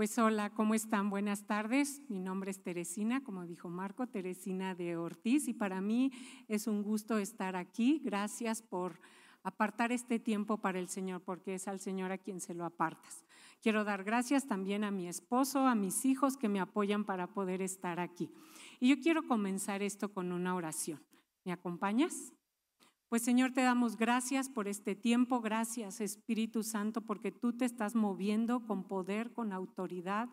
Pues hola, ¿cómo están? Buenas tardes. Mi nombre es Teresina, como dijo Marco, Teresina de Ortiz, y para mí es un gusto estar aquí. Gracias por apartar este tiempo para el Señor, porque es al Señor a quien se lo apartas. Quiero dar gracias también a mi esposo, a mis hijos que me apoyan para poder estar aquí. Y yo quiero comenzar esto con una oración. ¿Me acompañas? Pues Señor, te damos gracias por este tiempo, gracias Espíritu Santo, porque tú te estás moviendo con poder, con autoridad,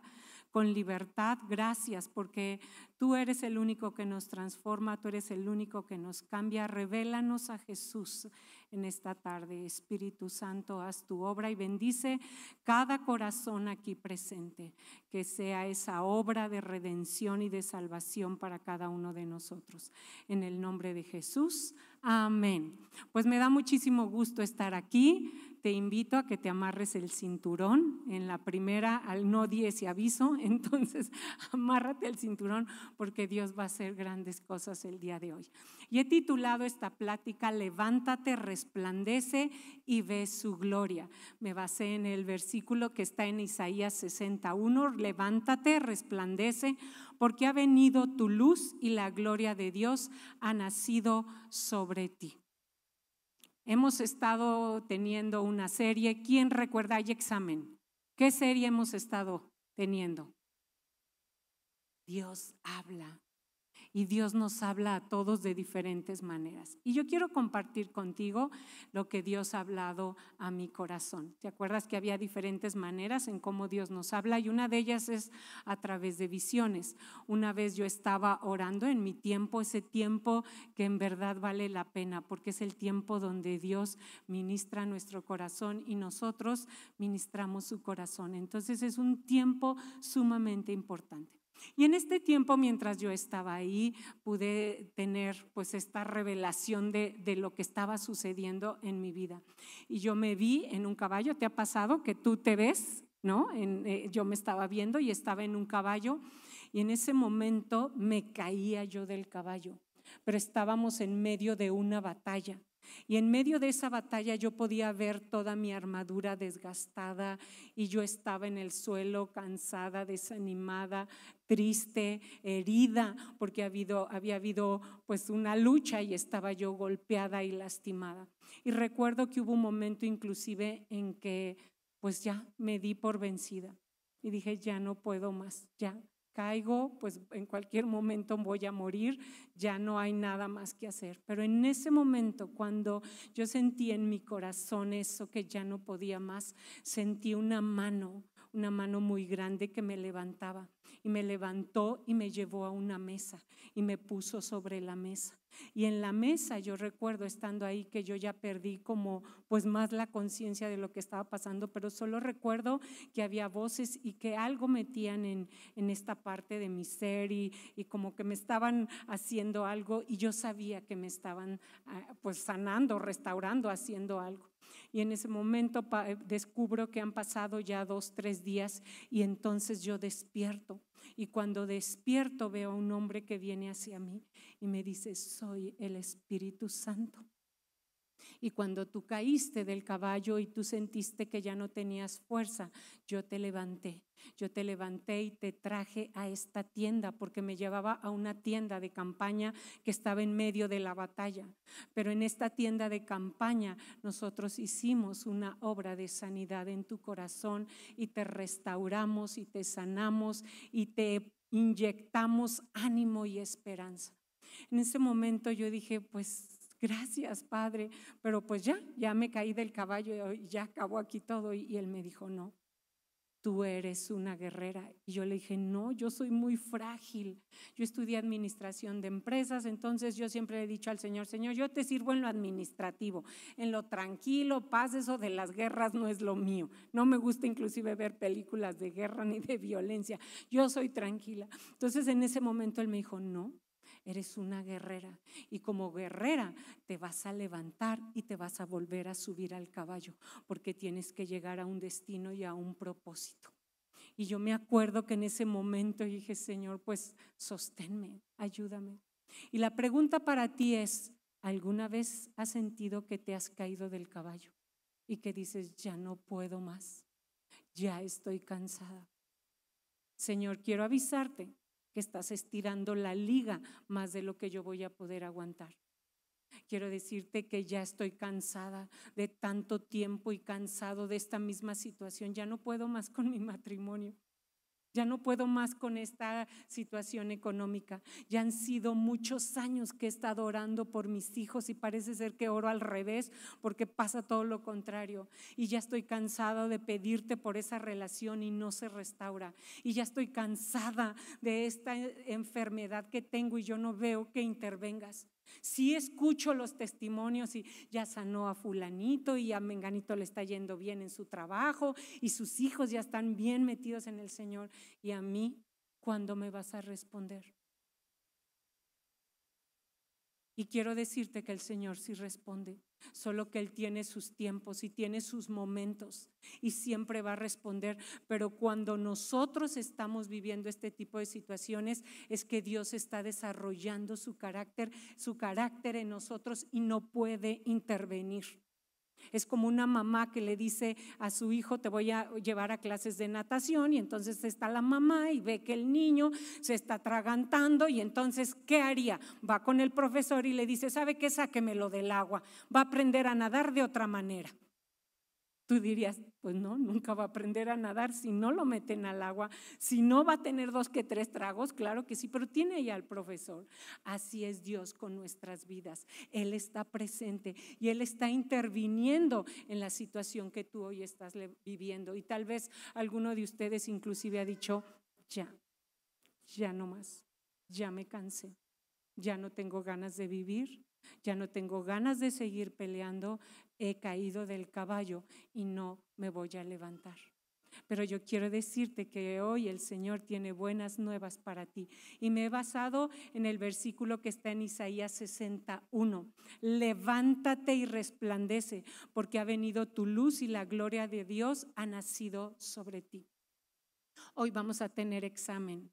con libertad. Gracias porque tú eres el único que nos transforma, tú eres el único que nos cambia. Revélanos a Jesús en esta tarde. Espíritu Santo, haz tu obra y bendice cada corazón aquí presente, que sea esa obra de redención y de salvación para cada uno de nosotros. En el nombre de Jesús. Amén. Pues me da muchísimo gusto estar aquí te invito a que te amarres el cinturón. En la primera al no 10 y aviso, entonces amárrate el cinturón porque Dios va a hacer grandes cosas el día de hoy. Y he titulado esta plática Levántate, resplandece y ve su gloria. Me basé en el versículo que está en Isaías 61, levántate, resplandece, porque ha venido tu luz y la gloria de Dios ha nacido sobre ti. Hemos estado teniendo una serie. ¿Quién recuerda? Hay examen. ¿Qué serie hemos estado teniendo? Dios habla y Dios nos habla a todos de diferentes maneras. Y yo quiero compartir contigo lo que Dios ha hablado a mi corazón. ¿Te acuerdas que había diferentes maneras en cómo Dios nos habla? Y una de ellas es a través de visiones. Una vez yo estaba orando en mi tiempo, ese tiempo que en verdad vale la pena, porque es el tiempo donde Dios ministra nuestro corazón y nosotros ministramos su corazón. Entonces es un tiempo sumamente importante. Y en este tiempo, mientras yo estaba ahí, pude tener pues esta revelación de, lo que estaba sucediendo en mi vida. Y yo me vi en un caballo, ¿te ha pasado que tú te ves? ¿No? Eh, yo me estaba viendo y estaba en un caballo y en ese momento me caía yo del caballo, pero estábamos en medio de una batalla. Y en medio de esa batalla yo podía ver toda mi armadura desgastada y yo estaba en el suelo cansada, desanimada, triste, herida, porque había habido pues una lucha y estaba yo golpeada y lastimada. Y recuerdo que hubo un momento inclusive en que pues ya me di por vencida y dije, ya no puedo más, ya caigo, pues en cualquier momento voy a morir, ya no hay nada más que hacer. Pero en ese momento, cuando yo sentí en mi corazón eso que ya no podía más, sentí una mano, una mano muy grande que me levantaba y me levantó y me llevó a una mesa y me puso sobre la mesa. Y en la mesa yo recuerdo estando ahí que yo ya perdí como pues más la conciencia de lo que estaba pasando, pero solo recuerdo que había voces y que algo metían en, esta parte de mi ser y, y, como que me estaban haciendo algo y yo sabía que me estaban ah, pues sanando, restaurando, haciendo algo. Y en ese momento eh, descubro que han pasado ya dos, tres días y entonces yo despierto. Y cuando despierto veo a un hombre que viene hacia mí y me dice, soy el Espíritu Santo y cuando tú caíste del caballo y tú sentiste que ya no tenías fuerza, yo te levanté. Yo te levanté y te traje a esta tienda porque me llevaba a una tienda de campaña que estaba en medio de la batalla. Pero en esta tienda de campaña nosotros hicimos una obra de sanidad en tu corazón y te restauramos y te sanamos y te inyectamos ánimo y esperanza. En ese momento yo dije, pues gracias Padre, pero pues ya, ya me caí del caballo y ya acabó aquí todo. Y, él me dijo, no, tú eres una guerrera. Y yo le dije, no, yo soy muy frágil. Yo estudié administración de empresas, entonces yo siempre le he dicho al Señor, Señor, yo te sirvo en lo administrativo, en lo tranquilo, paz, eso de las guerras no es lo mío. No me gusta inclusive ver películas de guerra ni de violencia. Yo soy tranquila. Entonces en ese momento él me dijo, no, Eres una guerrera y como guerrera te vas a levantar y te vas a volver a subir al caballo porque tienes que llegar a un destino y a un propósito. Y yo me acuerdo que en ese momento dije, Señor, pues sosténme, ayúdame. Y la pregunta para ti es, ¿alguna vez has sentido que te has caído del caballo y que dices, ya no puedo más, ya estoy cansada? Señor, quiero avisarte que estás estirando la liga más de lo que yo voy a poder aguantar. Quiero decirte que ya estoy cansada de tanto tiempo y cansado de esta misma situación. Ya no puedo más con mi matrimonio. Ya no puedo más con esta situación económica. Ya han sido muchos años que he estado orando por mis hijos y parece ser que oro al revés porque pasa todo lo contrario. Y ya estoy cansada de pedirte por esa relación y no se restaura. Y ya estoy cansada de esta enfermedad que tengo y yo no veo que intervengas. Si escucho los testimonios y ya sanó a fulanito y a menganito le está yendo bien en su trabajo y sus hijos ya están bien metidos en el Señor. ¿Y a mí cuándo me vas a responder? Y quiero decirte que el Señor sí responde, solo que Él tiene sus tiempos y tiene sus momentos y siempre va a responder. Pero cuando nosotros estamos viviendo este tipo de situaciones es que Dios está desarrollando su carácter, su carácter en nosotros y no puede intervenir es como una mamá que le dice a su hijo, te voy a llevar a clases de natación y entonces está la mamá y ve que el niño se está tragantando y entonces, ¿qué haría? Va con el profesor y le dice, ¿sabe qué? Sáquemelo del agua, va a aprender a nadar de otra manera. Tú dirías, pues no, nunca va a aprender a nadar si no lo meten al agua, si no va a tener dos que tres tragos, claro que sí, pero tiene ya al profesor. Así es Dios con nuestras vidas. Él está presente y Él está interviniendo en la situación que tú hoy estás viviendo. Y tal vez alguno de ustedes inclusive ha dicho, ya, ya no más, ya me cansé, ya no tengo ganas de vivir, ya no tengo ganas de seguir peleando, he caído del caballo y no me voy a levantar. Pero yo quiero decirte que hoy el Señor tiene buenas nuevas para ti. Y me he basado en el versículo que está en Isaías 61. Levántate y resplandece, porque ha venido tu luz y la gloria de Dios ha nacido sobre ti. Hoy vamos a tener examen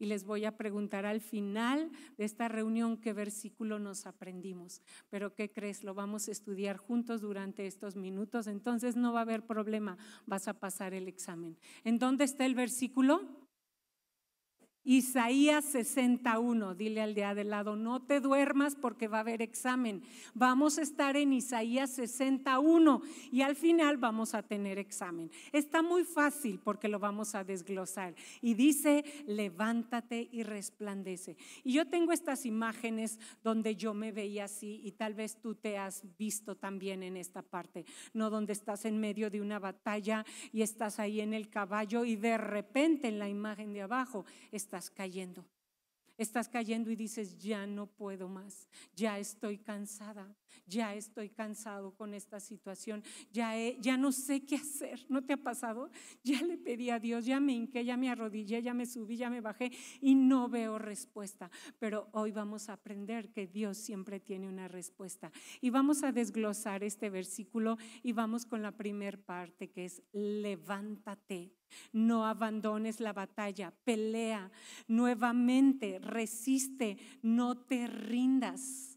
y les voy a preguntar al final de esta reunión qué versículo nos aprendimos. Pero ¿qué crees? Lo vamos a estudiar juntos durante estos minutos, entonces no va a haber problema, vas a pasar el examen. ¿En dónde está el versículo? Isaías 61, dile al de lado, no te duermas porque va a haber examen. Vamos a estar en Isaías 61 y al final vamos a tener examen. Está muy fácil porque lo vamos a desglosar. Y dice, levántate y resplandece. Y yo tengo estas imágenes donde yo me veía así y tal vez tú te has visto también en esta parte, no donde estás en medio de una batalla y estás ahí en el caballo y de repente en la imagen de abajo estás estás cayendo. Estás cayendo y dices, ya no puedo más, ya estoy cansada, ya estoy cansado con esta situación, ya, ya no sé qué hacer, ¿no te ha pasado? Ya le pedí a Dios, ya me hinqué, ya me arrodillé, ya me subí, ya me bajé y no veo respuesta. Pero hoy vamos a aprender que Dios siempre tiene una respuesta. Y vamos a desglosar este versículo y vamos con la primera parte que es levántate. No abandones la batalla, pelea nuevamente, resiste, no te rindas.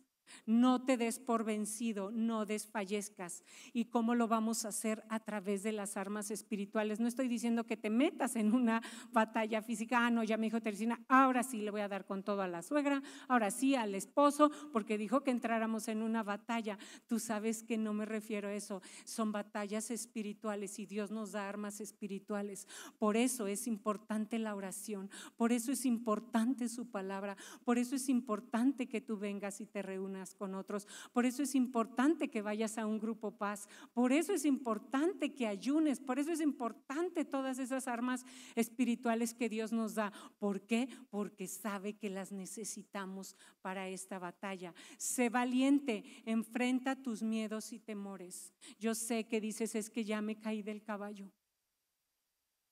No te des por vencido, no desfallezcas. ¿Y cómo lo vamos a hacer? A través de las armas espirituales. No estoy diciendo que te metas en una batalla física. Ah, no, ya me dijo Teresina, ahora sí le voy a dar con todo a la suegra, ahora sí al esposo, porque dijo que entráramos en una batalla. Tú sabes que no me refiero a eso. Son batallas espirituales y Dios nos da armas espirituales. Por eso es importante la oración, por eso es importante su palabra, por eso es importante que tú vengas y te reúnas con otros. Por eso es importante que vayas a un grupo paz, por eso es importante que ayunes, por eso es importante todas esas armas espirituales que Dios nos da. ¿Por qué? Porque sabe que las necesitamos para esta batalla. Sé valiente, enfrenta tus miedos y temores. Yo sé que dices, es que ya me caí del caballo.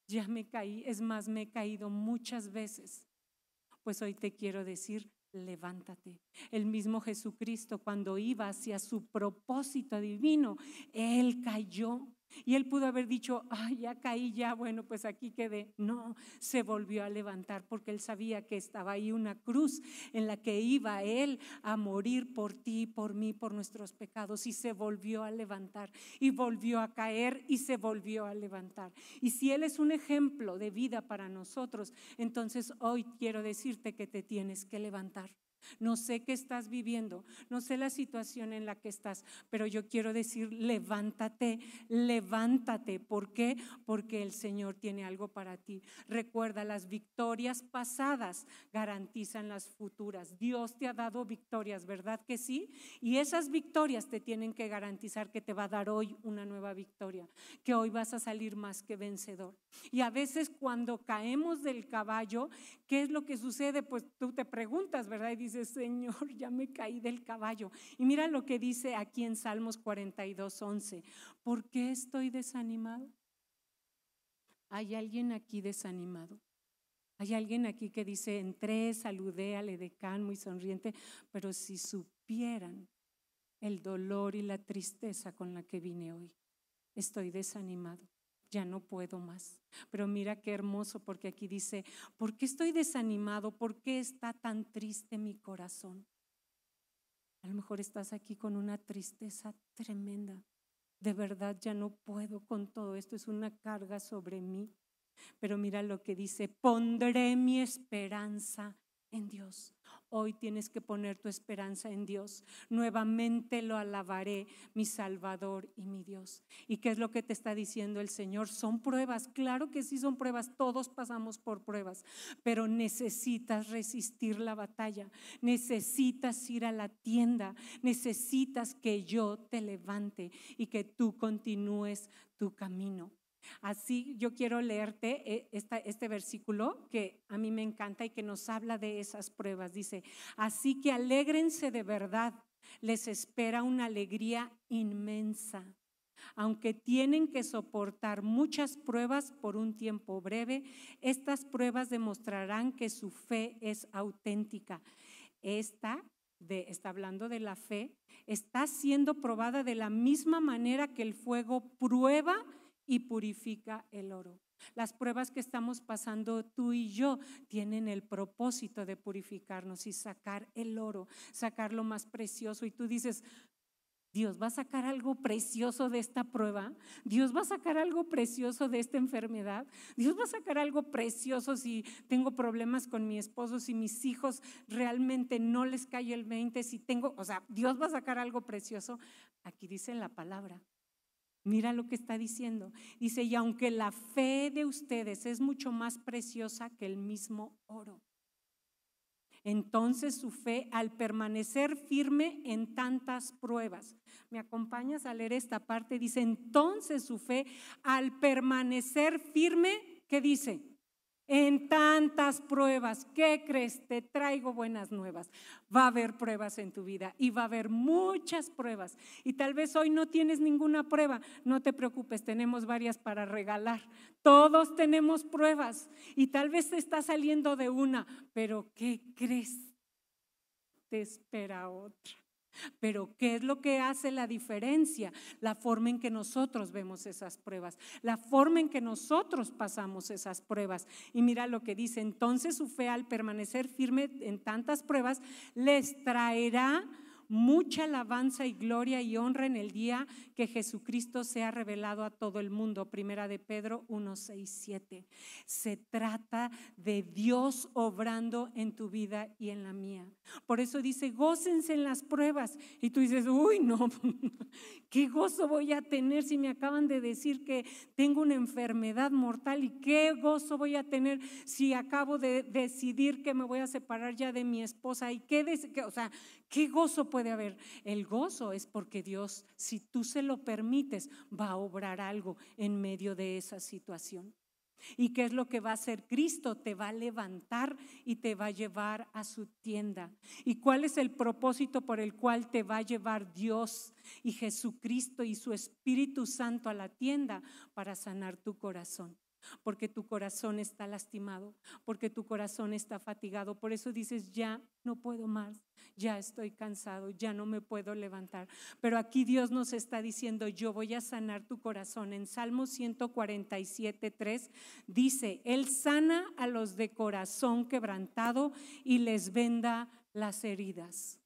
Ya me caí, es más, me he caído muchas veces. Pues hoy te quiero decir, levántate. El mismo Jesucristo cuando iba hacia su propósito divino, Él cayó y él pudo haber dicho, ay, ya caí, ya, bueno, pues aquí quedé. No, se volvió a levantar porque él sabía que estaba ahí una cruz en la que iba él a morir por ti, por mí, por nuestros pecados. Y se volvió a levantar y volvió a caer y se volvió a levantar. Y si él es un ejemplo de vida para nosotros, entonces hoy quiero decirte que te tienes que levantar. No sé qué estás viviendo, no sé la situación en la que estás, pero yo quiero decir, levántate, levántate. ¿Por qué? Porque el Señor tiene algo para ti. Recuerda, las victorias pasadas garantizan las futuras. Dios te ha dado victorias, ¿verdad que sí? Y esas victorias te tienen que garantizar que te va a dar hoy una nueva victoria, que hoy vas a salir más que vencedor. Y a veces cuando caemos del caballo, ¿qué es lo que sucede? Pues tú te preguntas, ¿verdad? dice, Señor, ya me caí del caballo. Y mira lo que dice aquí en Salmos 42, 11. ¿Por qué estoy desanimado? ¿Hay alguien aquí desanimado? Hay alguien aquí que dice, entré, saludé al edecán muy sonriente, pero si supieran el dolor y la tristeza con la que vine hoy, estoy desanimado ya no puedo más. Pero mira qué hermoso porque aquí dice, ¿por qué estoy desanimado? ¿Por qué está tan triste mi corazón? A lo mejor estás aquí con una tristeza tremenda. De verdad ya no puedo con todo esto, es una carga sobre mí. Pero mira lo que dice, pondré mi esperanza en Dios. Hoy tienes que poner tu esperanza en Dios. Nuevamente lo alabaré, mi Salvador y mi Dios. ¿Y qué es lo que te está diciendo el Señor? Son pruebas, claro que sí son pruebas, todos pasamos por pruebas, pero necesitas resistir la batalla, necesitas ir a la tienda, necesitas que yo te levante y que tú continúes tu camino. Así yo quiero leerte eh, este versículo que a mí me encanta y que nos habla de esas pruebas. Dice, así que alégrense de verdad, les espera una alegría inmensa, aunque tienen que soportar muchas pruebas por un tiempo breve, estas pruebas demostrarán que su fe es auténtica. Esta está hablando de la fe, está siendo probada de la misma manera que el fuego prueba y purifica el oro. Las pruebas que estamos pasando tú y yo tienen el propósito de purificarnos y sacar el oro, sacar lo más precioso. Y tú dices, Dios va a sacar algo precioso de esta prueba. Dios va a sacar algo precioso de esta enfermedad. Dios va a sacar algo precioso si tengo problemas con mi esposo, si mis hijos realmente no les cae el 20, si tengo, o sea, Dios va a sacar algo precioso. Aquí dice la palabra Mira lo que está diciendo. Dice, y aunque la fe de ustedes es mucho más preciosa que el mismo oro, entonces su fe al permanecer firme en tantas pruebas. ¿Me acompañas a leer esta parte? Dice, entonces su fe al permanecer firme, ¿qué dice? en tantas pruebas. ¿Qué crees? Te traigo buenas nuevas. Va a haber pruebas en tu vida y va a haber muchas pruebas. Y tal vez hoy no tienes ninguna prueba. No te preocupes, tenemos varias para regalar. Todos tenemos pruebas y tal vez te está saliendo de una, pero ¿qué crees? Te espera otra. Pero ¿qué es lo que hace la diferencia? La forma en que nosotros vemos esas pruebas, la forma en que nosotros pasamos esas pruebas. Y mira lo que dice, entonces su fe al permanecer firme en tantas pruebas les traerá mucha alabanza y gloria y honra en el día que Jesucristo sea revelado a todo el mundo. Primera de Pedro 1, 6, 7. Se trata de Dios obrando en tu vida y en la mía. Por eso dice, gócense en las pruebas. Y tú dices, uy, no, qué gozo voy a tener si me acaban de decir que tengo una enfermedad mortal y qué gozo voy a tener si acabo de decidir que me voy a separar ya de mi esposa y qué, o sea, qué gozo puede haber el gozo es porque Dios, si tú se lo permites, va a obrar algo en medio de esa situación. ¿Y qué es lo que va a hacer Cristo? Te va a levantar y te va a llevar a su tienda. ¿Y cuál es el propósito por el cual te va a llevar Dios y Jesucristo y su Espíritu Santo a la tienda para sanar tu corazón? porque tu corazón está lastimado, porque tu corazón está fatigado. Por eso dices, ya no puedo más, ya estoy cansado, ya no me puedo levantar. Pero aquí Dios nos está diciendo, yo voy a sanar tu corazón. En Salmo 147, 3 dice, Él sana a los de corazón quebrantado y les venda las heridas.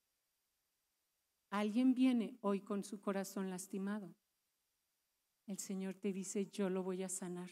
Alguien viene hoy con su corazón lastimado. El Señor te dice, yo lo voy a sanar.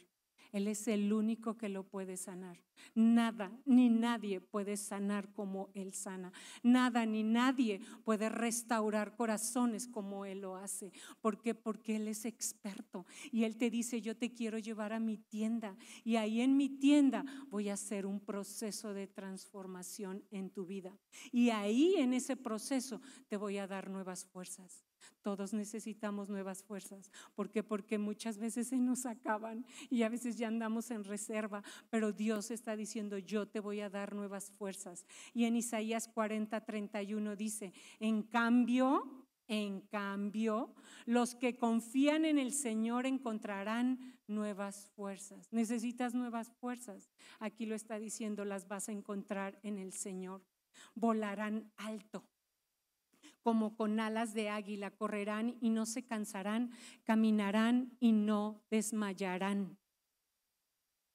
Él es el único que lo puede sanar. Nada ni nadie puede sanar como Él sana. Nada ni nadie puede restaurar corazones como Él lo hace. ¿Por qué? Porque Él es experto y Él te dice, yo te quiero llevar a mi tienda y ahí en mi tienda voy a hacer un proceso de transformación en tu vida. Y ahí en ese proceso te voy a dar nuevas fuerzas. Todos necesitamos nuevas fuerzas. ¿Por qué? Porque muchas veces se nos acaban y a veces ya andamos en reserva, pero Dios está diciendo, yo te voy a dar nuevas fuerzas. Y en Isaías 40, 31 dice, en cambio, en cambio, los que confían en el Señor encontrarán nuevas fuerzas. Necesitas nuevas fuerzas. Aquí lo está diciendo, las vas a encontrar en el Señor. Volarán alto como con alas de águila, correrán y no se cansarán, caminarán y no desmayarán.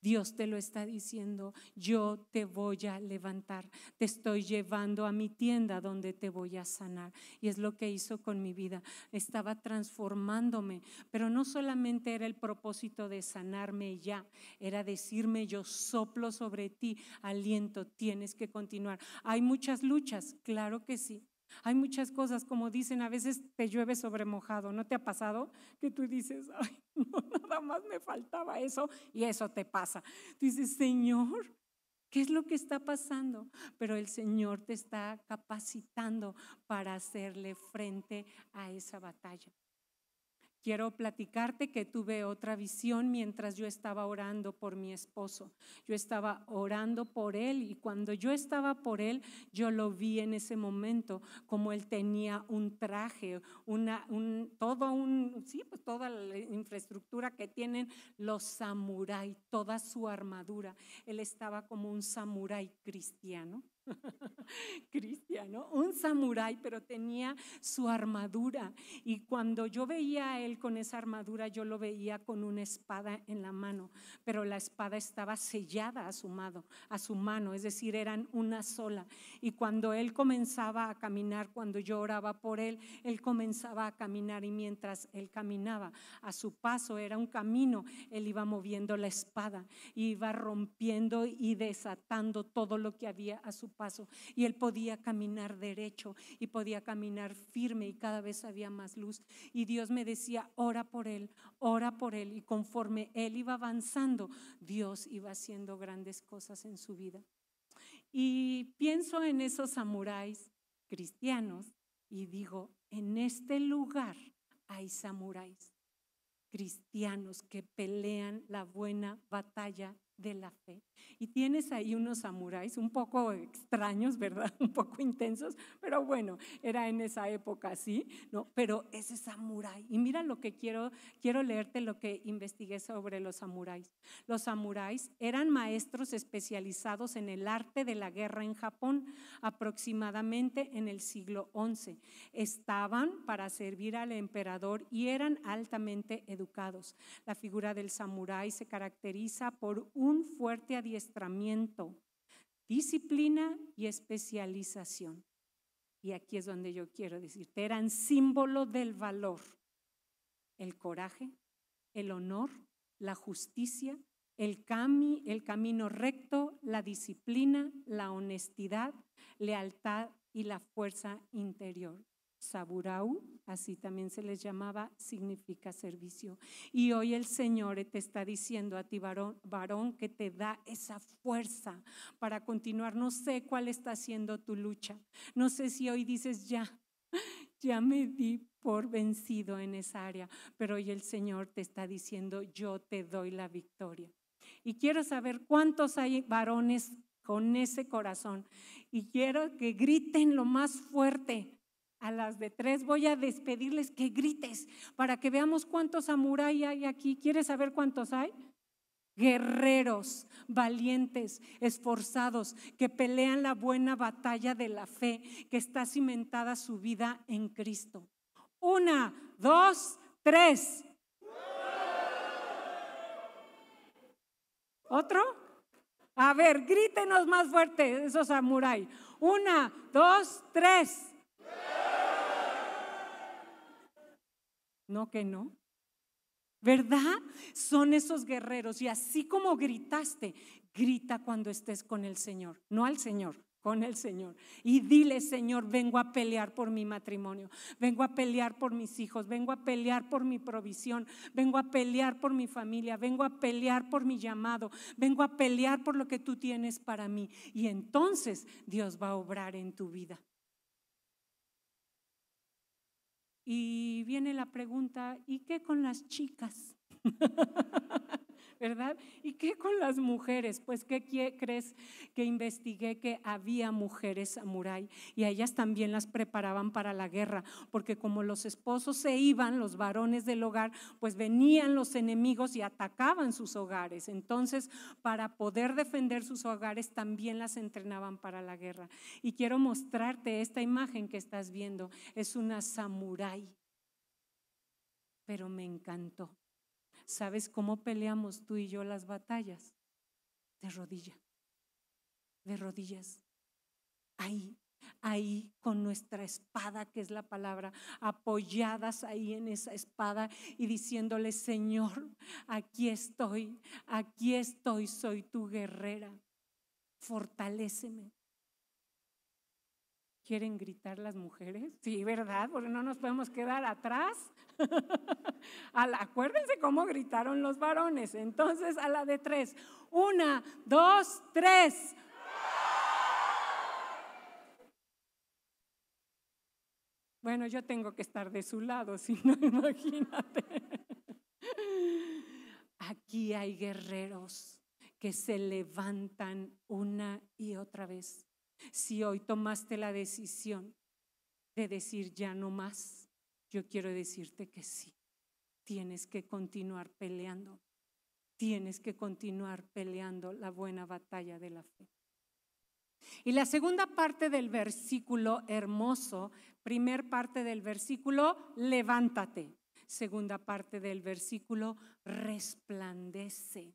Dios te lo está diciendo, yo te voy a levantar, te estoy llevando a mi tienda donde te voy a sanar. Y es lo que hizo con mi vida, estaba transformándome, pero no solamente era el propósito de sanarme ya, era decirme yo soplo sobre ti, aliento, tienes que continuar. Hay muchas luchas, claro que sí, hay muchas cosas, como dicen, a veces te llueve sobre mojado, ¿no te ha pasado? Que tú dices, ay, no, nada más me faltaba eso y eso te pasa. Tú dices, Señor, ¿Qué es lo que está pasando? Pero el Señor te está capacitando para hacerle frente a esa batalla. Quiero platicarte que tuve otra visión mientras yo estaba orando por mi esposo. Yo estaba orando por él y cuando yo estaba por él, yo lo vi en ese momento como él tenía un traje, una, un, todo un, sí, pues toda la infraestructura que tienen los samuráis, toda su armadura. Él estaba como un samurái cristiano cristiano, un samurái, pero tenía su armadura. Y cuando yo veía a él con esa armadura, yo lo veía con una espada en la mano, pero la espada estaba sellada a su, mano, a su mano, es decir, eran una sola. Y cuando él comenzaba a caminar, cuando yo oraba por él, él comenzaba a caminar y mientras él caminaba, a su paso era un camino, él iba moviendo la espada, iba rompiendo y desatando todo lo que había a su paso y él podía caminar derecho y podía caminar firme y cada vez había más luz. Y Dios me decía, ora por él, ora por él. Y conforme él iba avanzando, Dios iba haciendo grandes cosas en su vida. Y pienso en esos samuráis cristianos y digo, en este lugar hay samuráis cristianos que pelean la buena batalla de la fe. Y tienes ahí unos samuráis un poco extraños, ¿verdad? Un poco intensos, pero bueno, era en esa época así, ¿no? Pero ese samurái, y mira lo que quiero, quiero leerte lo que investigué sobre los samuráis. Los samuráis eran maestros especializados en el arte de la guerra en Japón, aproximadamente en el siglo XI. Estaban para servir al emperador y eran altamente educados. La figura del samurái se caracteriza por un fuerte adiestramiento, disciplina y especialización. Y aquí es donde yo quiero decirte, eran símbolo del valor, el coraje, el honor, la justicia, el, el camino recto, la disciplina, la honestidad, lealtad y la fuerza interior. Saburau, así también se les llamaba, significa servicio. Y hoy el Señor te está diciendo a ti, varón, varón, que te da esa fuerza para continuar. No sé cuál está siendo tu lucha. No sé si hoy dices, ya, ya me di por vencido en esa área, pero hoy el Señor te está diciendo, yo te doy la victoria. Y quiero saber cuántos hay varones con ese corazón. Y quiero que griten lo más fuerte a las de tres voy a despedirles que grites para que veamos cuántos samuráis hay aquí. ¿Quieres saber cuántos hay? guerreros, valientes, esforzados, que pelean la buena batalla de la fe, que está cimentada su vida en Cristo. Una, dos, tres. ¿Otro? A ver, grítenos más fuerte, esos samuráis, Una, dos, tres. No que no. ¿Verdad? Son esos guerreros. Y así como gritaste, grita cuando estés con el Señor, no al Señor, con el Señor. Y dile, Señor, vengo a pelear por mi matrimonio, vengo a pelear por mis hijos, vengo a pelear por mi provisión, vengo a pelear por mi familia, vengo a pelear por mi llamado, vengo a pelear por lo que tú tienes para mí. Y entonces Dios va a obrar en tu vida. Y viene la pregunta, ¿y qué con las chicas? ¿verdad? ¿Y qué con las mujeres? Pues, ¿qué crees que investigué que había mujeres samurái? Y a ellas también las preparaban para la guerra, porque como los esposos se iban, los varones del hogar, pues venían los enemigos y atacaban sus hogares. Entonces, para poder defender sus hogares, también las entrenaban para la guerra. Y quiero mostrarte esta imagen que estás viendo. Es una samurái pero me encantó. ¿Sabes cómo peleamos tú y yo las batallas? De rodilla, de rodillas. Ahí, ahí con nuestra espada, que es la palabra, apoyadas ahí en esa espada y diciéndole, Señor, aquí estoy, aquí estoy, soy tu guerrera, fortaléceme quieren gritar las mujeres. Sí, ¿verdad? Porque no nos podemos quedar atrás. acuérdense cómo gritaron los varones. Entonces, a la de tres. Una, dos, tres. Bueno, yo tengo que estar de su lado, si no, imagínate. Aquí hay guerreros que se levantan una y otra vez si hoy tomaste la decisión de decir ya no más, yo quiero decirte que sí. Tienes que continuar peleando. Tienes que continuar peleando la buena batalla de la fe. Y la segunda parte del versículo hermoso, primer parte del versículo, levántate. Segunda parte del versículo, resplandece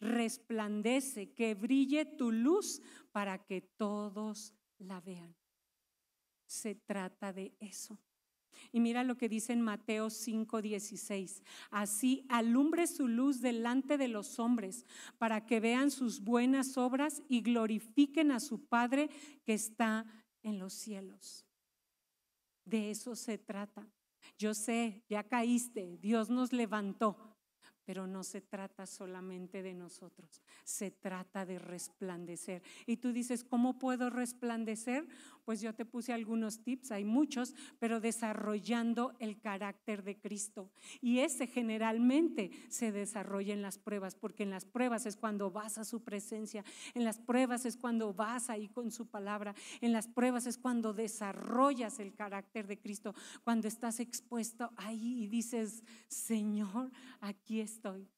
resplandece, que brille tu luz para que todos la vean. Se trata de eso. Y mira lo que dice en Mateo 5:16. Así alumbre su luz delante de los hombres, para que vean sus buenas obras y glorifiquen a su Padre que está en los cielos. De eso se trata. Yo sé, ya caíste, Dios nos levantó, pero no se trata solamente de nosotros, se trata de resplandecer. Y tú dices, ¿cómo puedo resplandecer? pues yo te puse algunos tips, hay muchos, pero desarrollando el carácter de Cristo. Y ese generalmente se desarrolla en las pruebas, porque en las pruebas es cuando vas a su presencia, en las pruebas es cuando vas ahí con su palabra, en las pruebas es cuando desarrollas el carácter de Cristo, cuando estás expuesto ahí y dices, Señor, aquí estoy.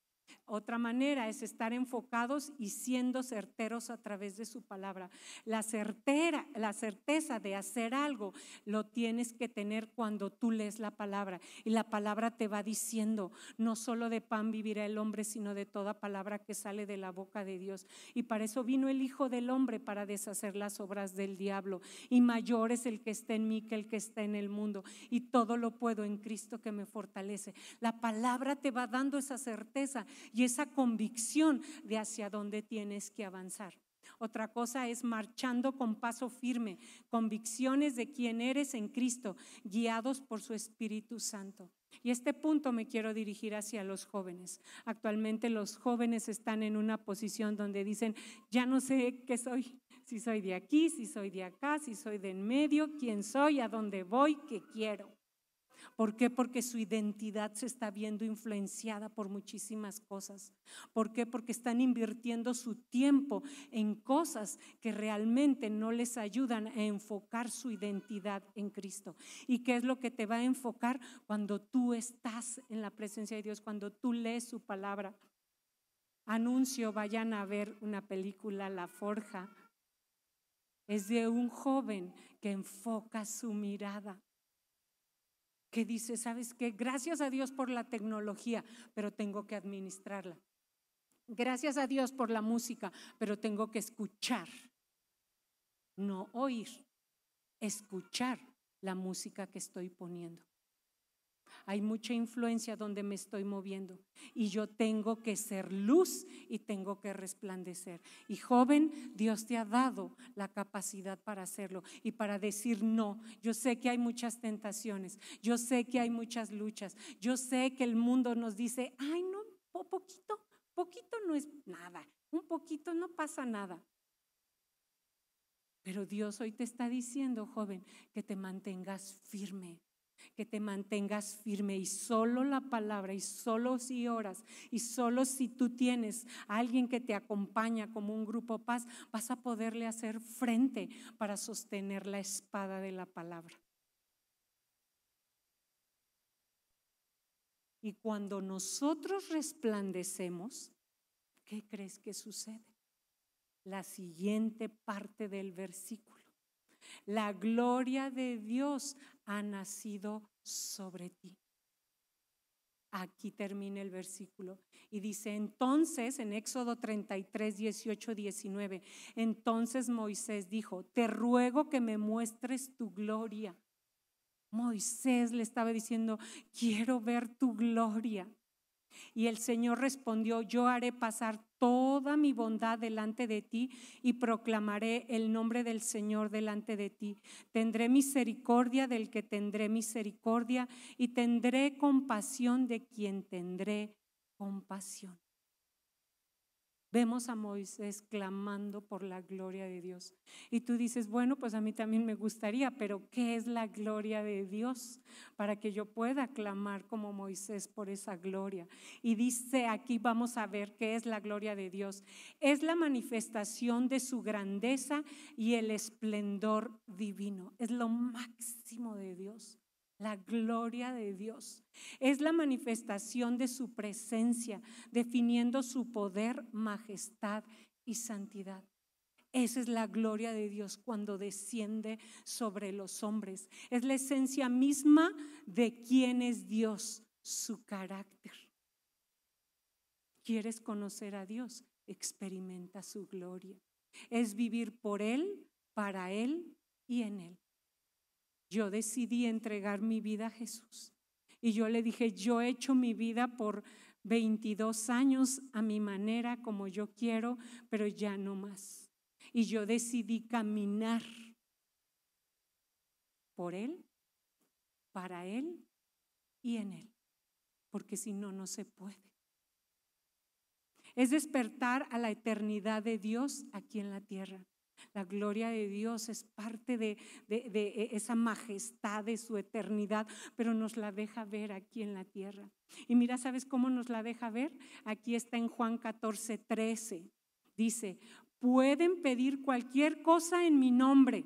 Otra manera es estar enfocados y siendo certeros a través de su palabra. La, certera, la certeza de hacer algo lo tienes que tener cuando tú lees la palabra y la palabra te va diciendo, no solo de pan vivirá el hombre, sino de toda palabra que sale de la boca de Dios. Y para eso vino el Hijo del Hombre, para deshacer las obras del diablo. Y mayor es el que está en mí que el que está en el mundo. Y todo lo puedo en Cristo que me fortalece. La palabra te va dando esa certeza y esa convicción de hacia dónde tienes que avanzar. Otra cosa es marchando con paso firme, convicciones de quién eres en Cristo, guiados por su Espíritu Santo. Y este punto me quiero dirigir hacia los jóvenes. Actualmente los jóvenes están en una posición donde dicen, ya no sé qué soy, si soy de aquí, si soy de acá, si soy de en medio, quién soy, a dónde voy, qué quiero. ¿Por qué? Porque su identidad se está viendo influenciada por muchísimas cosas. ¿Por qué? Porque están invirtiendo su tiempo en cosas que realmente no les ayudan a enfocar su identidad en Cristo. ¿Y qué es lo que te va a enfocar cuando tú estás en la presencia de Dios, cuando tú lees su palabra? Anuncio, vayan a ver una película, La Forja. Es de un joven que enfoca su mirada que dice, ¿sabes qué? Gracias a Dios por la tecnología, pero tengo que administrarla. Gracias a Dios por la música, pero tengo que escuchar, no oír, escuchar la música que estoy poniendo hay mucha influencia donde me estoy moviendo. Y yo tengo que ser luz y tengo que resplandecer. Y joven, Dios te ha dado la capacidad para hacerlo y para decir no. Yo sé que hay muchas tentaciones, yo sé que hay muchas luchas, yo sé que el mundo nos dice, ay, no, poquito, poquito no es nada, un poquito no pasa nada. Pero Dios hoy te está diciendo, joven, que te mantengas firme, que te mantengas firme y solo la palabra y solo si oras y solo si tú tienes a alguien que te acompaña como un grupo paz, vas a poderle hacer frente para sostener la espada de la palabra. Y cuando nosotros resplandecemos, ¿qué crees que sucede? La siguiente parte del versículo. La gloria de Dios ha nacido sobre ti. Aquí termina el versículo. Y dice, entonces, en Éxodo 33, 18, 19, entonces Moisés dijo, te ruego que me muestres tu gloria. Moisés le estaba diciendo, quiero ver tu gloria. Y el Señor respondió, yo haré pasar toda mi bondad delante de ti y proclamaré el nombre del Señor delante de ti. Tendré misericordia del que tendré misericordia y tendré compasión de quien tendré compasión. Vemos a Moisés clamando por la gloria de Dios. Y tú dices, bueno, pues a mí también me gustaría, pero ¿qué es la gloria de Dios? Para que yo pueda clamar como Moisés por esa gloria. Y dice, aquí vamos a ver qué es la gloria de Dios. Es la manifestación de su grandeza y el esplendor divino. Es lo máximo de Dios la gloria de Dios. Es la manifestación de su presencia, definiendo su poder, majestad y santidad. Esa es la gloria de Dios cuando desciende sobre los hombres. Es la esencia misma de quién es Dios, su carácter. ¿Quieres conocer a Dios? Experimenta su gloria. Es vivir por Él, para Él y en Él yo decidí entregar mi vida a Jesús. Y yo le dije, yo he hecho mi vida por 22 años a mi manera, como yo quiero, pero ya no más. Y yo decidí caminar por Él, para Él y en Él, porque si no, no se puede. Es despertar a la eternidad de Dios aquí en la tierra. La gloria de Dios es parte de, e, esa majestad de su eternidad, pero nos la deja ver aquí en la tierra. Y mira, ¿sabes cómo nos la deja ver? Aquí está en Juan 14, 13. Dice, pueden pedir cualquier cosa en mi nombre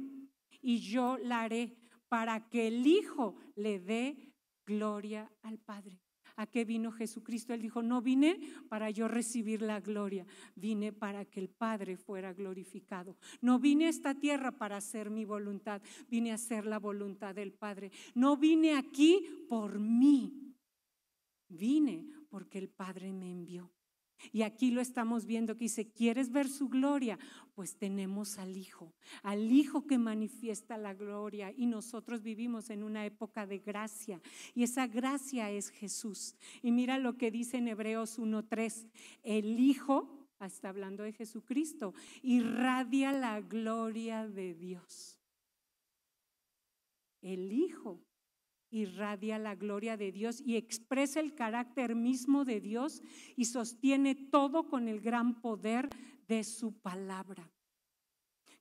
y yo la haré para que el Hijo le dé gloria al Padre a qué vino Jesucristo. Él dijo, no vine para yo recibir la gloria, vine para que el Padre fuera glorificado. No vine a esta tierra para hacer mi voluntad, vine a hacer la voluntad del Padre. No vine aquí por mí, vine porque el Padre me envió. Y aquí lo estamos viendo que dice, ¿quieres ver su gloria? Pues tenemos al Hijo, al Hijo que manifiesta la gloria y nosotros vivimos en una época de gracia y esa gracia es Jesús. Y mira lo que dice en Hebreos 1.3, el Hijo, está hablando de Jesucristo, irradia la gloria de Dios. El Hijo irradia la gloria de Dios y expresa el carácter mismo de Dios y sostiene todo con el gran poder de su palabra.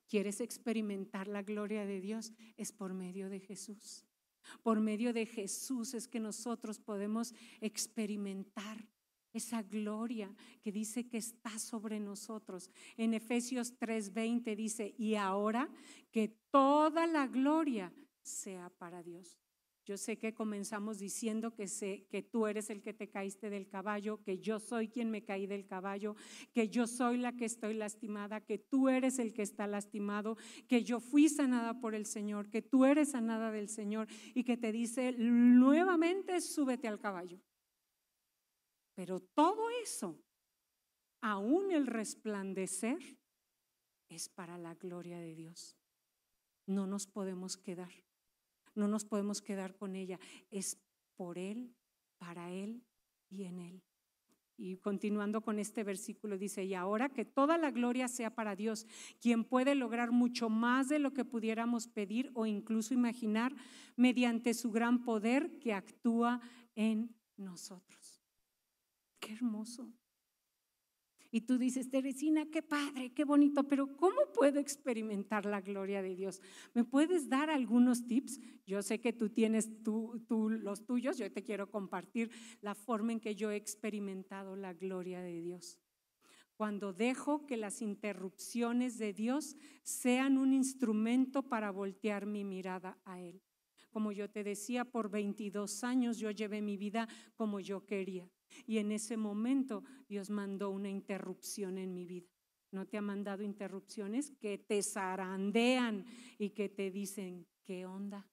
¿Quieres experimentar la gloria de Dios? Es por medio de Jesús. Por medio de Jesús es que nosotros podemos experimentar esa gloria que dice que está sobre nosotros. En Efesios 3:20 dice, y ahora que toda la gloria sea para Dios. Yo sé que comenzamos diciendo que, sé, que tú eres el que te caíste del caballo, que yo soy quien me caí del caballo, que yo soy la que estoy lastimada, que tú eres el que está lastimado, que yo fui sanada por el Señor, que tú eres sanada del Señor y que te dice nuevamente súbete al caballo. Pero todo eso, aún el resplandecer, es para la gloria de Dios. No nos podemos quedar. No nos podemos quedar con ella. Es por Él, para Él y en Él. Y continuando con este versículo dice, y ahora que toda la gloria sea para Dios, quien puede lograr mucho más de lo que pudiéramos pedir o incluso imaginar mediante su gran poder que actúa en nosotros. Qué hermoso. Y tú dices, Teresina, qué padre, qué bonito, pero ¿cómo puedo experimentar la gloria de Dios? ¿Me puedes dar algunos tips? Yo sé que tú tienes tú, los tuyos, yo te quiero compartir la forma en que yo he experimentado la gloria de Dios. Cuando dejo que las interrupciones de Dios sean un instrumento para voltear mi mirada a Él. Como yo te decía, por 22 años yo llevé mi vida como yo quería y en ese momento Dios mandó una interrupción en mi vida. ¿No te ha mandado interrupciones que te zarandean y que te dicen, ¿qué onda?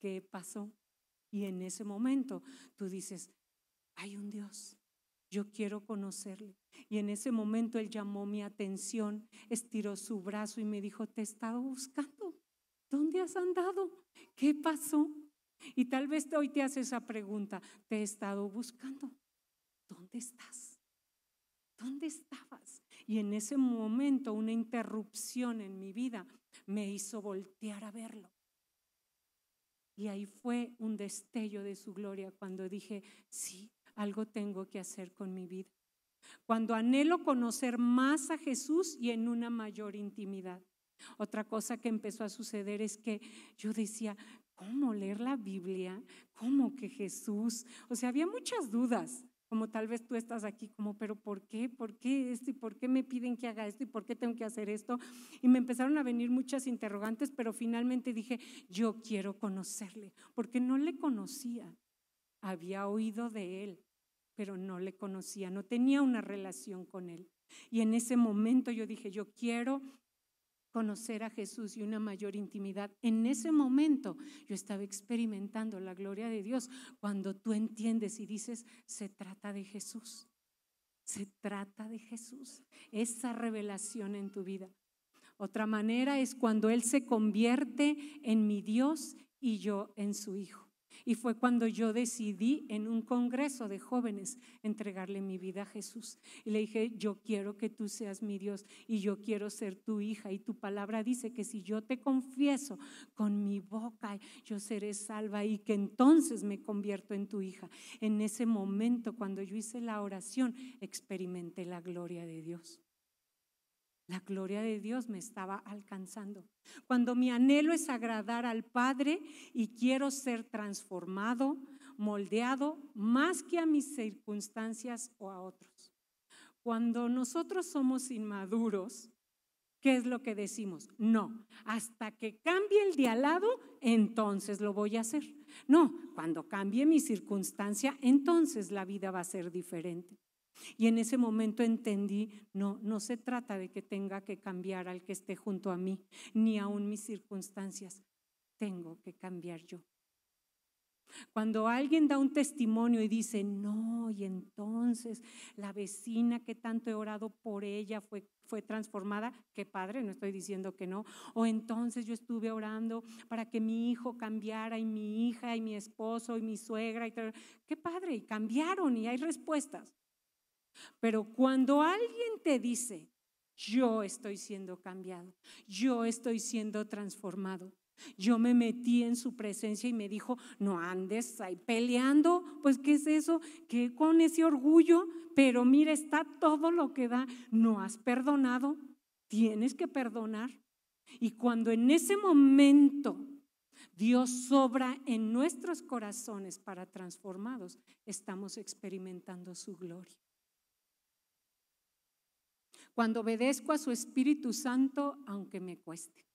¿Qué pasó? Y en ese momento tú dices, hay un Dios, yo quiero conocerle. Y en ese momento él llamó mi atención, estiró su brazo y me dijo, te he estado buscando. ¿Dónde has andado? ¿Qué pasó? Y tal vez hoy te hace esa pregunta, te he estado buscando. ¿dónde estás? ¿Dónde estabas? Y en ese momento una interrupción en mi vida me hizo voltear a verlo. Y ahí fue un destello de su gloria cuando dije, sí, algo tengo que hacer con mi vida. Cuando anhelo conocer más a Jesús y en una mayor intimidad. Otra cosa que empezó a suceder es que yo decía, ¿cómo leer la Biblia? ¿Cómo que Jesús? O sea, había muchas dudas como tal vez tú estás aquí como, pero ¿por qué? ¿Por qué esto? ¿Y por qué me piden que haga esto? ¿Y por qué tengo que hacer esto? Y me empezaron a venir muchas interrogantes, pero finalmente dije, yo quiero conocerle, porque no le conocía. Había oído de él, pero no le conocía, no tenía una relación con él. Y en ese momento yo dije, yo quiero conocer a Jesús y una mayor intimidad. En ese momento yo estaba experimentando la gloria de Dios cuando tú entiendes y dices, se trata de Jesús. Se trata de Jesús. Esa revelación en tu vida. Otra manera es cuando Él se convierte en mi Dios y yo en su Hijo. Y fue cuando yo decidí en un congreso de jóvenes entregarle mi vida a Jesús. Y le dije, yo quiero que tú seas mi Dios y yo quiero ser tu hija. Y tu palabra dice que si yo te confieso con mi boca, yo seré salva y que entonces me convierto en tu hija. En ese momento, cuando yo hice la oración, experimenté la gloria de Dios. La gloria de Dios me estaba alcanzando. Cuando mi anhelo es agradar al Padre y quiero ser transformado, moldeado, más que a mis circunstancias o a otros. Cuando nosotros somos inmaduros, ¿qué es lo que decimos? No, hasta que cambie el de al lado, entonces lo voy a hacer. No, cuando cambie mi circunstancia, entonces la vida va a ser diferente. Y en ese momento entendí, no, no se trata de que tenga que cambiar al que esté junto a mí, ni aún mis circunstancias. Tengo que cambiar yo. Cuando alguien da un testimonio y dice, no, y entonces la vecina que tanto he orado por ella fue, fue transformada, qué padre, no estoy diciendo que no, o entonces yo estuve orando para que mi hijo cambiara y mi hija y mi esposo y mi suegra, qué padre, y cambiaron y hay respuestas. Pero cuando alguien te dice, yo estoy siendo cambiado, yo estoy siendo transformado, yo me metí en su presencia y me dijo, no andes ahí peleando, pues ¿qué es eso? qué con ese orgullo, pero mira, está todo lo que da, no has perdonado, tienes que perdonar. Y cuando en ese momento Dios sobra en nuestros corazones para transformados, estamos experimentando su gloria cuando obedezco a su Espíritu Santo, aunque me cueste.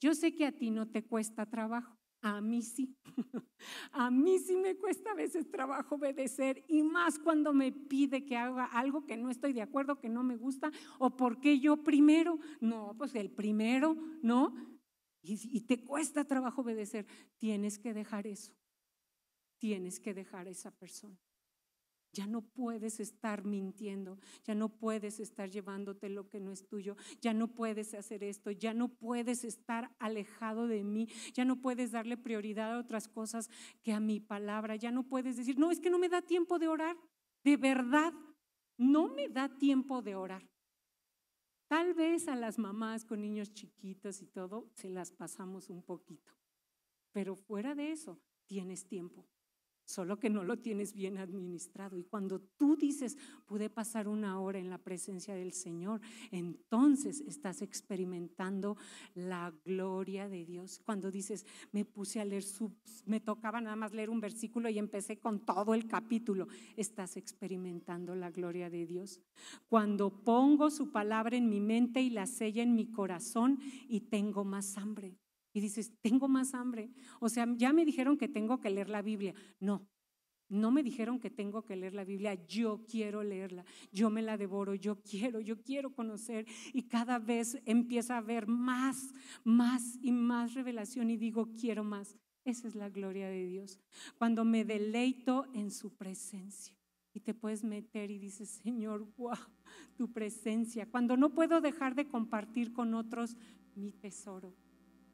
Yo sé que a ti no te cuesta trabajo, a mí sí. A mí sí me cuesta a veces trabajo obedecer y más cuando me pide que haga algo que no estoy de acuerdo, que no me gusta, o porque yo primero, no, pues el primero, ¿no? Y, te cuesta trabajo obedecer, tienes que dejar eso. Tienes que dejar a esa persona. Ya no puedes estar mintiendo, ya no puedes estar llevándote lo que no es tuyo, ya no puedes hacer esto, ya no puedes estar alejado de mí, ya no puedes darle prioridad a otras cosas que a mi palabra, ya no puedes decir, no, es que no me da tiempo de orar, de verdad, no me da tiempo de orar. Tal vez a las mamás con niños chiquitos y todo se las pasamos un poquito, pero fuera de eso, tienes tiempo solo que no lo tienes bien administrado. Y cuando tú dices, pude pasar una hora en la presencia del Señor, entonces estás experimentando la gloria de Dios. Cuando dices, me puse a leer, su, me tocaba nada más leer un versículo y empecé con todo el capítulo, estás experimentando la gloria de Dios. Cuando pongo su palabra en mi mente y la sella en mi corazón y tengo más hambre y dices, tengo más hambre. O sea, ya me dijeron que tengo que leer la Biblia. No, no me dijeron que tengo que leer la Biblia, yo quiero leerla, yo me la devoro, yo quiero, yo quiero conocer y cada vez empieza a haber más, más y más revelación y digo, quiero más. Esa es la gloria de Dios. Cuando me deleito en su presencia y te puedes meter y dices, Señor, wow, tu presencia. Cuando no puedo dejar de compartir con otros mi tesoro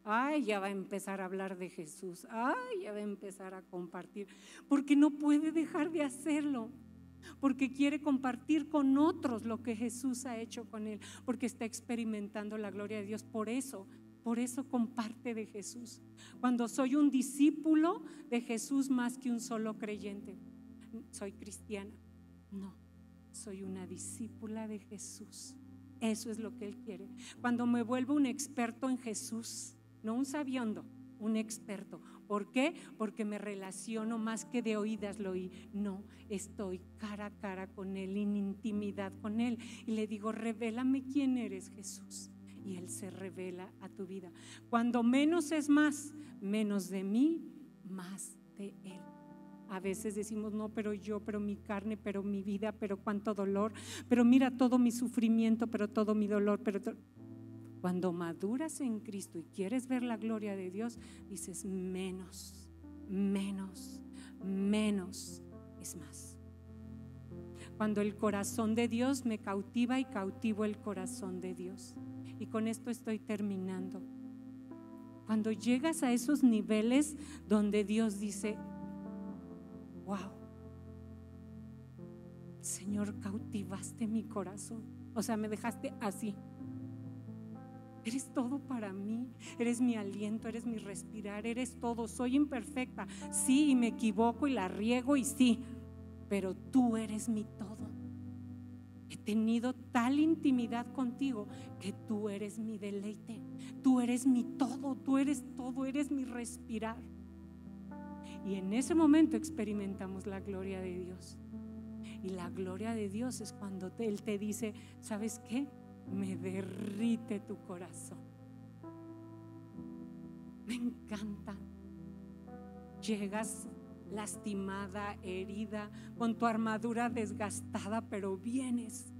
Ay, ya va a empezar a hablar de Jesús. Ay, ya va a empezar a compartir. Porque no puede dejar de hacerlo. Porque quiere compartir con otros lo que Jesús ha hecho con él. Porque está experimentando la gloria de Dios. Por eso, por eso comparte de Jesús. Cuando soy un discípulo de Jesús más que un solo creyente. Soy cristiana. No, soy una discípula de Jesús. Eso es lo que Él quiere. Cuando me vuelvo un experto en Jesús, no un sabiondo, un experto. ¿Por qué? Porque me relaciono más que de oídas lo oí. No, estoy cara a cara con Él, en intimidad con Él. Y le digo, revélame quién eres Jesús. Y Él se revela a tu vida. Cuando menos es más, menos de mí, más de Él. A veces decimos, no, pero yo, pero mi carne, pero mi vida, pero cuánto dolor, pero mira todo mi sufrimiento, pero todo mi dolor, pero... Cuando maduras en Cristo y quieres ver la gloria de Dios, dices menos, menos, menos es más. Cuando el corazón de Dios me cautiva y cautivo el corazón de Dios. Y con esto estoy terminando. Cuando llegas a esos niveles donde Dios dice, wow, Señor, cautivaste mi corazón. O sea, me dejaste así, Eres todo para mí, eres mi aliento, eres mi respirar, eres todo. Soy imperfecta, sí, y me equivoco y la riego y sí, pero tú eres mi todo. He tenido tal intimidad contigo que tú eres mi deleite, tú eres mi todo, tú eres todo, eres mi respirar. Y en ese momento experimentamos la gloria de Dios. Y la gloria de Dios es cuando Él te dice, ¿sabes qué? me derrite tu corazón. Me encanta. Llegas lastimada, herida, con tu armadura desgastada, pero vienes.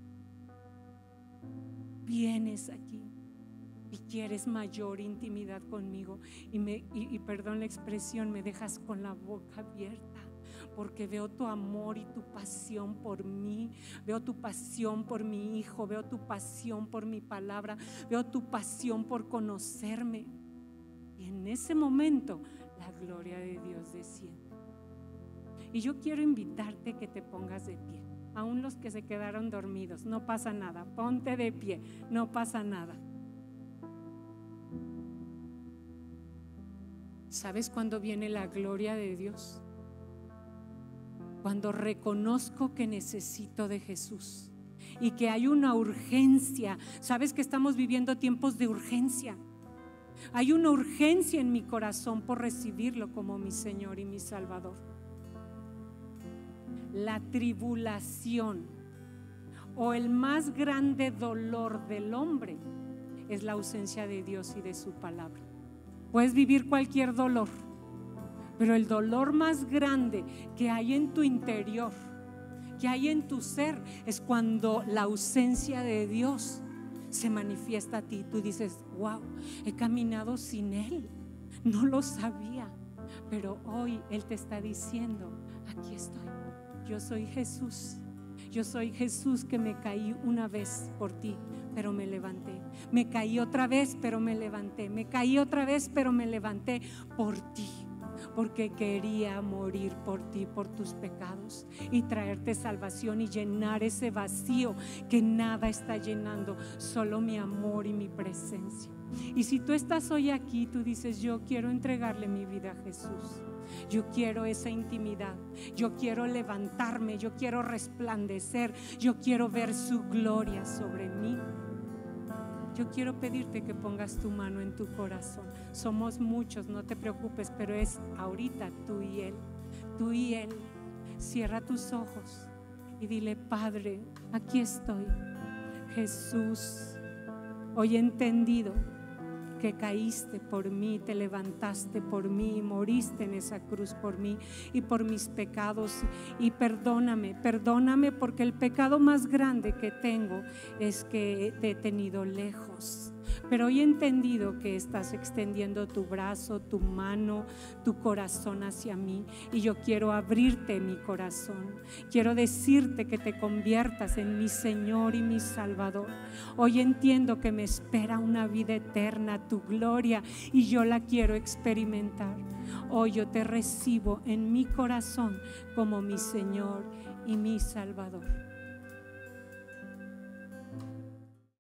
Vienes aquí y quieres mayor intimidad conmigo. Y, me, perdón la expresión, me dejas con la boca abierta porque veo tu amor y tu pasión por mí, veo tu pasión por mi hijo, veo tu pasión por mi palabra, veo tu pasión por conocerme. Y en ese momento la gloria de Dios desciende. Y yo quiero invitarte que te pongas de pie. Aún los que se quedaron dormidos, no pasa nada. Ponte de pie, no pasa nada. ¿Sabes cuándo viene la gloria de Dios? cuando reconozco que necesito de Jesús y que hay una urgencia. Sabes que estamos viviendo tiempos de urgencia. Hay una urgencia en mi corazón por recibirlo como mi Señor y mi Salvador. La tribulación o el más grande dolor del hombre es la ausencia de Dios y de su palabra. Puedes vivir cualquier dolor pero el dolor más grande que hay en tu interior, que hay en tu ser, es cuando la ausencia de Dios se manifiesta a ti. Tú dices, wow, he caminado sin Él. No lo sabía, pero hoy Él te está diciendo, aquí estoy. Yo soy Jesús. Yo soy Jesús que me caí una vez por ti, pero me levanté. Me caí otra vez, pero me levanté. Me caí otra vez, pero me levanté por ti porque quería morir por ti, por tus pecados y traerte salvación y llenar ese vacío que nada está llenando, solo mi amor y mi presencia. Y si tú estás hoy aquí, tú dices, yo quiero entregarle mi vida a Jesús. Yo quiero esa intimidad. Yo quiero levantarme. Yo quiero resplandecer. Yo quiero ver su gloria sobre mí yo quiero pedirte que pongas tu mano en tu corazón. Somos muchos, no te preocupes, pero es ahorita tú y Él, tú y Él. Cierra tus ojos y dile, Padre, aquí estoy. Jesús, hoy he entendido que caíste por mí, te levantaste por mí, moriste en esa cruz por mí y por mis pecados. Y perdóname, perdóname porque el pecado más grande que tengo es que te he tenido lejos pero hoy he entendido que estás extendiendo tu brazo, tu mano, tu corazón hacia mí. Y yo quiero abrirte mi corazón. Quiero decirte que te conviertas en mi Señor y mi Salvador. Hoy entiendo que me espera una vida eterna, tu gloria, y yo la quiero experimentar. Hoy yo te recibo en mi corazón como mi Señor y mi Salvador.